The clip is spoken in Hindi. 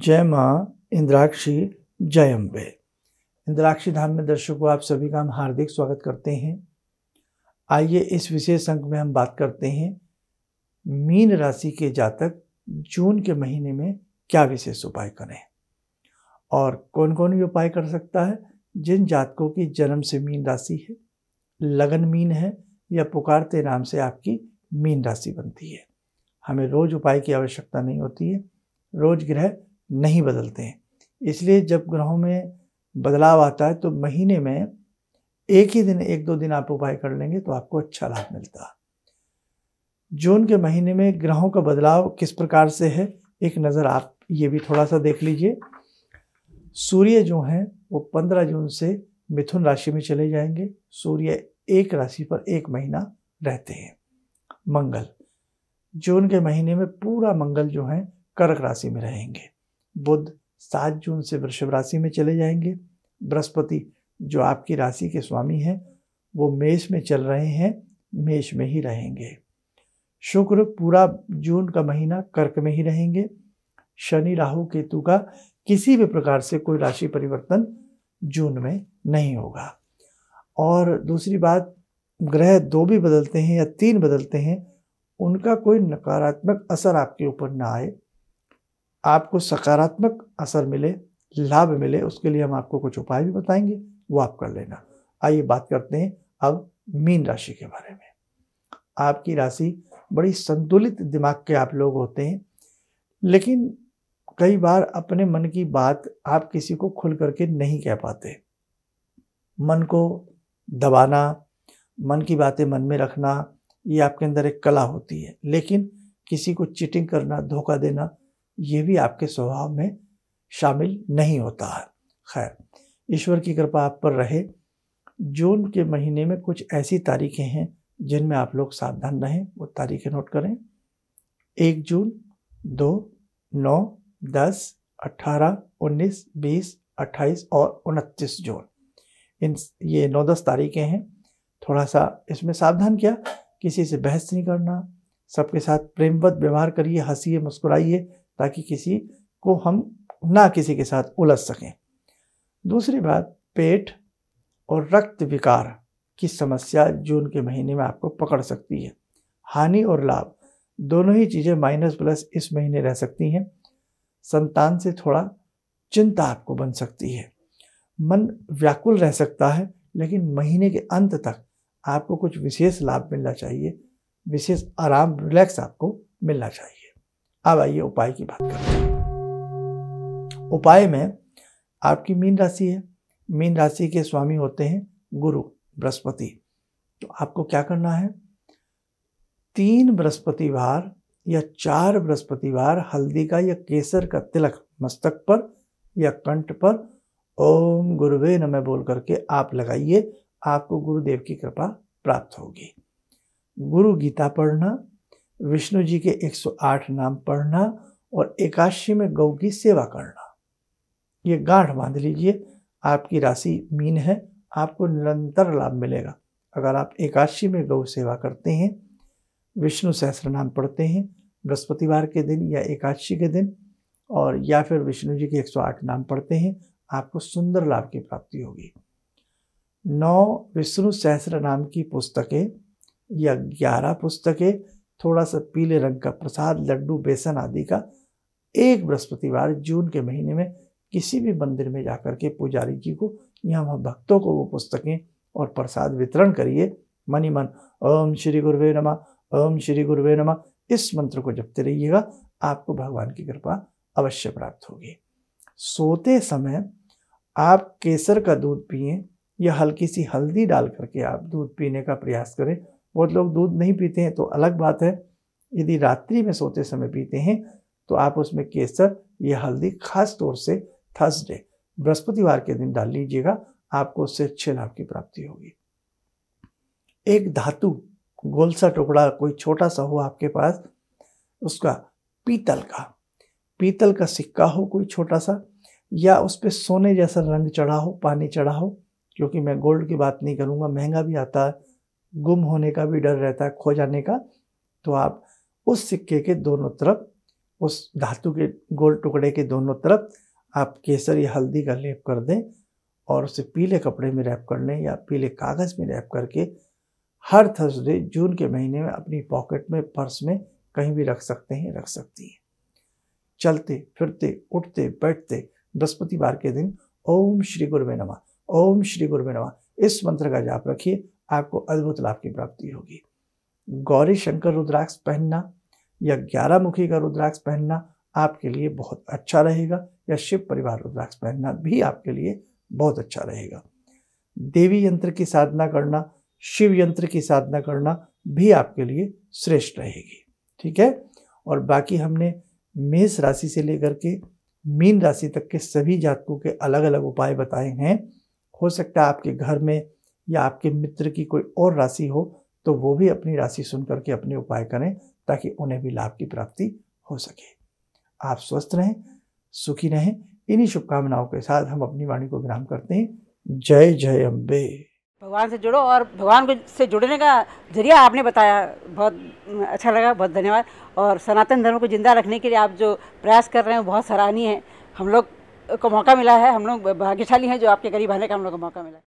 जय माँ इंद्राक्षी जय अम्बे इंद्राक्षी धाम में दर्शकों आप सभी का हम हार्दिक स्वागत करते हैं आइए इस विशेष अंक में हम बात करते हैं मीन राशि के जातक जून के महीने में क्या विशेष उपाय करें और कौन कौन भी उपाय कर सकता है जिन जातकों की जन्म से मीन राशि है लगन मीन है या पुकारते नाम से आपकी मीन राशि बनती है हमें रोज़ उपाय की आवश्यकता नहीं होती है रोज ग्रह नहीं बदलते हैं इसलिए जब ग्रहों में बदलाव आता है तो महीने में एक ही दिन एक दो दिन आप उपाय कर लेंगे तो आपको अच्छा लाभ मिलता है जून के महीने में ग्रहों का बदलाव किस प्रकार से है एक नज़र आप ये भी थोड़ा सा देख लीजिए सूर्य जो हैं वो पंद्रह जून से मिथुन राशि में चले जाएंगे सूर्य एक राशि पर एक महीना रहते हैं मंगल जून के महीने में पूरा मंगल जो है कर्क राशि में रहेंगे बुध सात जून से वृषभ राशि में चले जाएंगे बृहस्पति जो आपकी राशि के स्वामी हैं वो मेष में चल रहे हैं मेष में ही रहेंगे शुक्र पूरा जून का महीना कर्क में ही रहेंगे शनि राहु केतु का किसी भी प्रकार से कोई राशि परिवर्तन जून में नहीं होगा और दूसरी बात ग्रह दो भी बदलते हैं या तीन बदलते हैं उनका कोई नकारात्मक असर आपके ऊपर ना आए आपको सकारात्मक असर मिले लाभ मिले उसके लिए हम आपको कुछ उपाय भी बताएंगे वो आप कर लेना आइए बात करते हैं अब मीन राशि के बारे में आपकी राशि बड़ी संतुलित दिमाग के आप लोग होते हैं लेकिन कई बार अपने मन की बात आप किसी को खुल करके नहीं कह पाते मन को दबाना मन की बातें मन में रखना ये आपके अंदर एक कला होती है लेकिन किसी को चीटिंग करना धोखा देना ये भी आपके स्वभाव में शामिल नहीं होता है खैर ईश्वर की कृपा आप पर रहे जून के महीने में कुछ ऐसी तारीखें हैं जिनमें आप लोग सावधान रहें वो तारीखें नोट करें एक जून दो नौ दस अट्ठारह उन्नीस बीस अट्ठाईस और उनतीस जून इन ये नौ दस तारीखें हैं थोड़ा सा इसमें सावधान किया किसी से बहस नहीं करना सबके साथ प्रेमवत व्यवहार करिए हंसीए मुस्कुराइए ताकि किसी को हम ना किसी के साथ उलझ सकें दूसरी बात पेट और रक्त विकार की समस्या जून के महीने में आपको पकड़ सकती है हानि और लाभ दोनों ही चीज़ें माइनस प्लस इस महीने रह सकती हैं संतान से थोड़ा चिंता आपको बन सकती है मन व्याकुल रह सकता है लेकिन महीने के अंत तक आपको कुछ विशेष लाभ मिलना चाहिए विशेष आराम रिलैक्स आपको मिलना चाहिए अब आइए उपाय की बात करते हैं उपाय में आपकी मीन राशि है मीन राशि के स्वामी होते हैं गुरु बृहस्पति तो आपको क्या करना है तीन बृहस्पतिवार या चार बृहस्पतिवार हल्दी का या केसर का तिलक मस्तक पर या कंठ पर ओम गुरुवे नमः बोल करके आप लगाइए आपको गुरुदेव की कृपा प्राप्त होगी गुरु गीता पढ़ना विष्णु जी के 108 नाम पढ़ना और एकादशी में गौ की सेवा करना ये गांठ बांध लीजिए आपकी राशि मीन है आपको निरंतर लाभ मिलेगा अगर आप एकादशी में गौ सेवा करते हैं विष्णु सहस्र नाम पढ़ते हैं बृहस्पतिवार के दिन या एकादशी के दिन और या फिर विष्णु जी के 108 नाम पढ़ते हैं आपको सुंदर लाभ की प्राप्ति होगी नौ विष्णु सहस्र नाम की पुस्तकें या ग्यारह पुस्तकें थोड़ा सा पीले रंग का प्रसाद लड्डू बेसन आदि का एक बृहस्पतिवार जून के महीने में किसी भी मंदिर में जाकर के पुजारी जी को या वहाँ भक्तों को वो पुस्तकें और प्रसाद वितरण करिए मनी मन ओम श्री गुरुवे नमा ओम श्री गुरुवे नमा इस मंत्र को जपते रहिएगा आपको भगवान की कृपा अवश्य प्राप्त होगी सोते समय आप केसर का दूध पिए या हल्की सी हल्दी डाल करके आप दूध पीने का प्रयास करें बहुत लोग दूध नहीं पीते हैं तो अलग बात है यदि रात्रि में सोते समय पीते हैं तो आप उसमें केसर या हल्दी खास तौर से थर्सडे बृहस्पतिवार के दिन डाल लीजिएगा आपको उससे अच्छे लाभ की प्राप्ति होगी एक धातु गोल सा टुकड़ा कोई छोटा सा हो आपके पास उसका पीतल का पीतल का सिक्का हो कोई छोटा सा या उस पर सोने जैसा रंग चढ़ा हो पानी चढ़ा हो क्योंकि मैं गोल्ड की बात नहीं करूँगा महंगा भी आता है गुम होने का भी डर रहता है खो जाने का तो आप उस सिक्के के दोनों तरफ उस धातु के गोल टुकड़े के दोनों तरफ आप केसर या हल्दी का लेप कर दें और उसे पीले कपड़े में रैप कर लें या पीले कागज़ में रैप करके हर थर्सडे जून के महीने में अपनी पॉकेट में पर्स में कहीं भी रख सकते हैं रख सकती हैं चलते फिरते उठते बैठते बृहस्पतिवार के दिन ओम श्री गुरुवे नमा ओम श्री गुरुवे नमा इस मंत्र का जाप रखिए आपको अद्भुत लाभ की प्राप्ति होगी गौरी शंकर रुद्राक्ष पहनना या ग्यारह मुखी का रुद्राक्ष पहनना आपके लिए बहुत अच्छा रहेगा या शिव परिवार रुद्राक्ष पहनना भी आपके लिए बहुत अच्छा रहेगा देवी यंत्र की साधना करना शिव यंत्र की साधना करना भी आपके लिए श्रेष्ठ रहेगी ठीक है और बाकी हमने मेष राशि से लेकर के मीन राशि तक के सभी जातकों के अलग अलग उपाय बताए हैं हो सकता है आपके घर में या आपके मित्र की कोई और राशि हो तो वो भी अपनी राशि सुन करके अपने उपाय करें ताकि उन्हें भी लाभ की प्राप्ति हो सके आप स्वस्थ रहें सुखी रहें इन्हीं शुभकामनाओं के साथ हम अपनी वाणी को विराम करते हैं जय जय अम्बे भगवान से जुड़ो और भगवान को से जुड़ने का जरिया आपने बताया बहुत अच्छा लगा बहुत धन्यवाद और सनातन धर्म को जिंदा रखने के लिए आप जो प्रयास कर रहे हैं बहुत सराहनीय है हम लोग को मौका मिला है हम लोग भाग्यशाली हैं जो आपके करीब आने का हम लोग को मौका मिला है